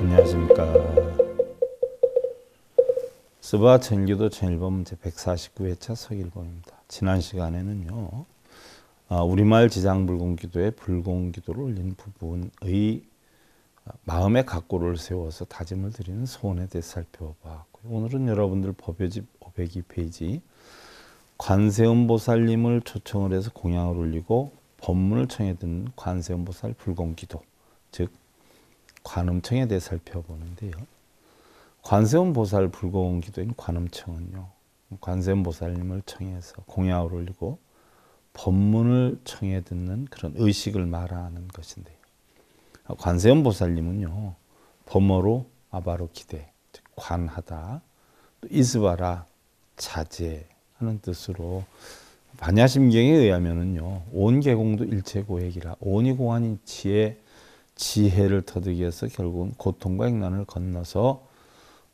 안녕하십니까. 스바 전기도 전일본 제 149회차 서일본입니다. 지난 시간에는요. 아, 우리말 지장 불공기도에 불공기도를 올린 부분의 마음의 각고를 세워서 다짐을 드리는 소원에 대해 살펴봤고요. 오늘은 여러분들 법요집 502페이지 관세음보살님을 초청을 해서 공양을 올리고 법문을 청해 든 관세음보살 불공기도 즉 관음청에 대해 살펴보는데요. 관세음 보살 불고 기도인 관음청은요. 관세음 보살님을 청해서 공양을 올리고 법문을 청해 듣는 그런 의식을 말하는 것인데요. 관세음 보살님은요. 범어로 아바로 기대, 즉 관하다, 이스바라 자제하는 뜻으로 반야심경에 의하면은요. 온 계공도 일체 고액이라 온이 공안인 지혜 지혜를 터득이 해서 결국은 고통과 행난을 건너서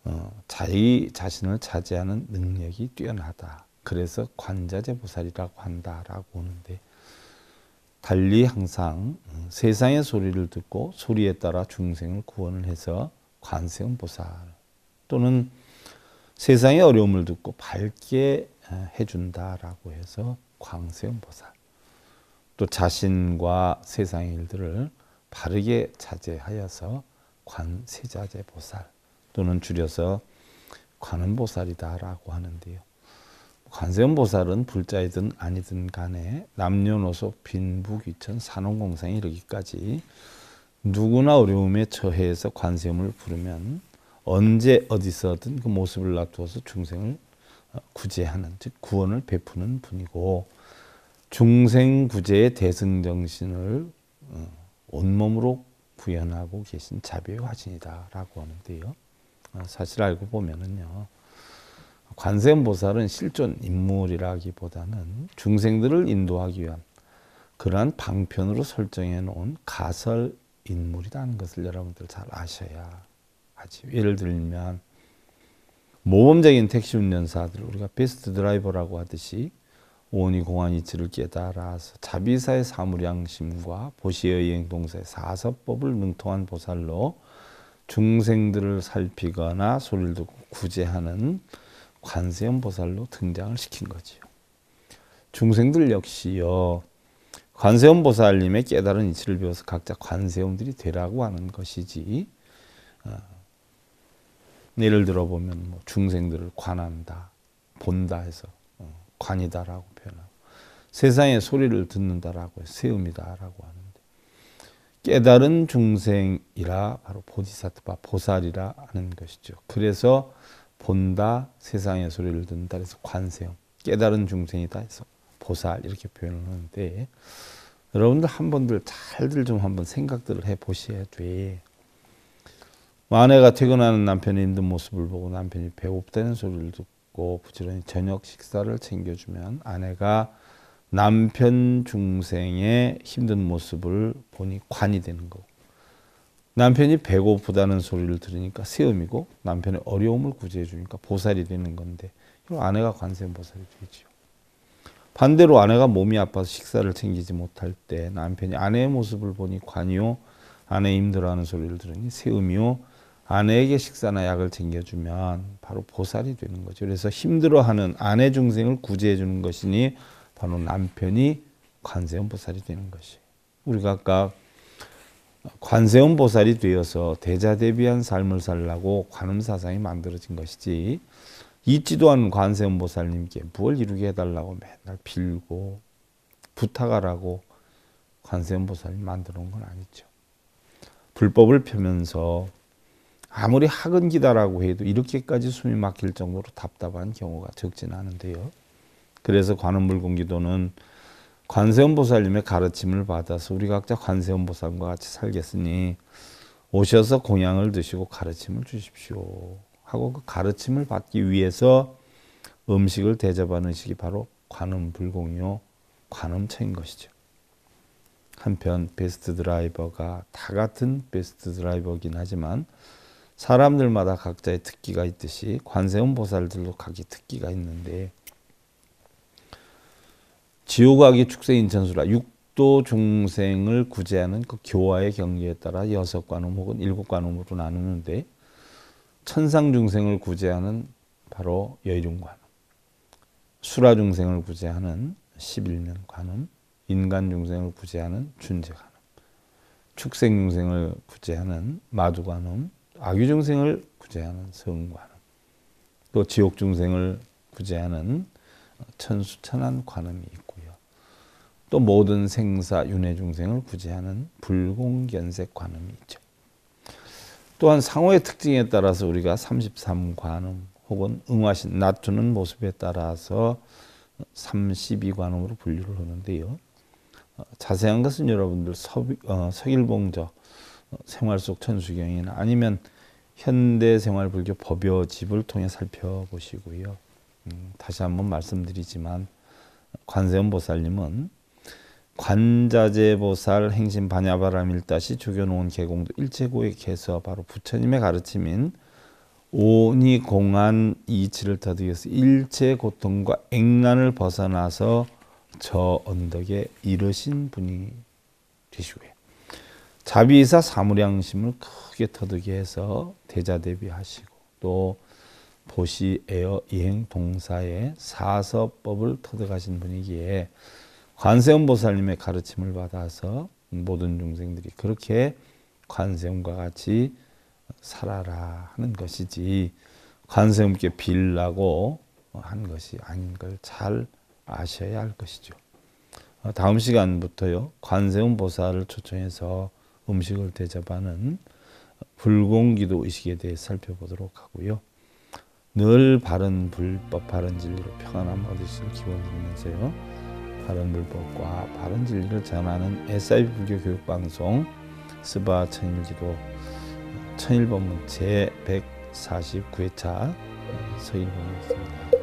어, 자기 자신을 자제하는 능력이 뛰어나다. 그래서 관자재 보살이라고 한다라고 하는데 달리 항상 음, 세상의 소리를 듣고 소리에 따라 중생을 구원을 해서 관세음 보살 또는 세상의 어려움을 듣고 밝게 어, 해준다라고 해서 광세음 보살 또 자신과 세상의 일들을 바르게 자제하여서 관세자재 보살 또는 줄여서 관음보살이다라고 하는데요. 관세음보살은 불자이든 아니든 간에 남녀노소 빈부귀천 산업공상이 이르기까지 누구나 어려움에 처해서 관세음을 부르면 언제 어디서든 그 모습을 놔두어서 중생을 어, 구제하는 즉 구원을 베푸는 분이고 중생구제의 대승정신을 어, 온몸으로 구현하고 계신 자비의 화신이다라고 하는데요. 아, 사실 알고 보면은요. 관세음보살은 실존 인물이라기보다는 중생들을 인도하기 위한 그러한 방편으로 설정해 놓은 가설 인물이라는 것을 여러분들 잘 아셔야 하지. 예를 들면 모범적인 택시 운전사들 우리가 베스트 드라이버라고 하듯이 오온이 공한 이치를 깨달아서 자비사의 사물양심과 보시의 행동사의 사서법을 능통한 보살로 중생들을 살피거나 소리를 듣고 구제하는 관세음 보살로 등장을 시킨 거지요. 중생들 역시요. 관세음 보살님의 깨달은 이치를 배워서 각자 관세음들이 되라고 하는 것이지. 어. 예를 들어 보면 뭐 중생들을 관한다, 본다 해서 관이다라고 표현하고 세상의 소리를 듣는다라고 세음이다라고 하는데 깨달은 중생이라 바로 보디사트바 보살이라 하는 것이죠. 그래서 본다 세상의 소리를 듣는다 그서 관세음 깨달은 중생이다 해서 보살 이렇게 표현을 하는데 여러분들 한 번들 잘들 좀 한번 생각들을 해 보셔야 돼. 아내가 퇴근하는 남편의 힘든 모습을 보고 남편이 배고프다는 소리를 듣고 먹고 부지런히 저녁 식사를 챙겨주면 아내가 남편 중생의 힘든 모습을 보니 관이 되는 거고 남편이 배고프다는 소리를 들으니까 세음이고 남편의 어려움을 구제해 주니까 보살이 되는 건데 그럼 아내가 관세음보살이 되지요. 반대로 아내가 몸이 아파서 식사를 챙기지 못할 때 남편이 아내의 모습을 보니 관이요 아내 힘들어하는 소리를 들으니 세음이요 아내에게 식사나 약을 챙겨주면 바로 보살이 되는 거죠. 그래서 힘들어하는 아내 중생을 구제해 주는 것이니 바로 남편이 관세음 보살이 되는 것이. 우리가 아까 관세음 보살이 되어서 대자 대비한 삶을 살라고 관음 사상이 만들어진 것이지. 잊지도 않은 관세음 보살님께 무엇 이루게 해달라고 맨날 빌고 부탁하라고 관세음 보살님 만들어 놓은 건 아니죠. 불법을 펴면서 아무리 학은기다라고 해도 이렇게까지 숨이 막힐 정도로 답답한 경우가 적진 않은데요. 그래서 관음불공기도는 관세음보살님의 가르침을 받아서 우리 각자 관세음보살과 같이 살겠으니 오셔서 공양을 드시고 가르침을 주십시오 하고 그 가르침을 받기 위해서 음식을 대접하는 식이 바로 관음불공이요 관음처인 것이죠. 한편 베스트 드라이버가 다 같은 베스트 드라이버긴 하지만 사람들마다 각자의 특기가 있듯이 관세음보살들도 각기 특기가 있는데 지옥악이 축생인 천수라 육도 중생을 구제하는 그 교화의 경계에 따라 여섯 관음 혹은 일곱 관음으로 나누는데 천상 중생을 구제하는 바로 여일중관 수라 중생을 구제하는 11년 관음 인간 중생을 구제하는 준재관음 축생 중생을 구제하는 마두관음 악유 중생을 구제하는 성관, 음또 지옥 중생을 구제하는 천수천한 관음이 있고요. 또 모든 생사, 윤회 중생을 구제하는 불공견색 관음이 있죠. 또한 상호의 특징에 따라서 우리가 33관음 혹은 응화신, 낮추는 모습에 따라서 32관음으로 분류를 하는데요. 어, 자세한 것은 여러분들 서, 어, 서일봉적, 생활 속 천수경이나 아니면 현대 생활 불교 법요집을 통해 살펴보시고요. 음, 다시 한번 말씀드리지만 관세음보살님은 관자재보살 행신 반야바람일다시 죽여놓은 개공도 일체고의 개수 바로 부처님의 가르침인 오니 공안 이치를 터득해서 일체 고통과 액난을 벗어나서 저 언덕에 이르신 분이 되시고요. 자비이사 사무량심을 크게 터득게 해서 대자 대비하시고 또 보시 에어 이행 동사의 사서법을 터득하신 분이기에 관세음 보살님의 가르침을 받아서 모든 중생들이 그렇게 관세음과 같이 살아라 하는 것이지 관세음께 빌라고 한 것이 아닌 걸 잘 아셔야 할 것이죠. 다음 시간부터요 관세음 보살을 초청해서 음식을 대접하는 불공기도 의식에 대해 살펴보도록 하고요. 늘 바른 불법, 바른 진리로 평안함 얻으신 기원 드리면서요. 바른 불법과 바른 진리를 전하는 SIB 불교 교육 방송 스바 천일기도 천일법문 제 149회차 서일봉입니다.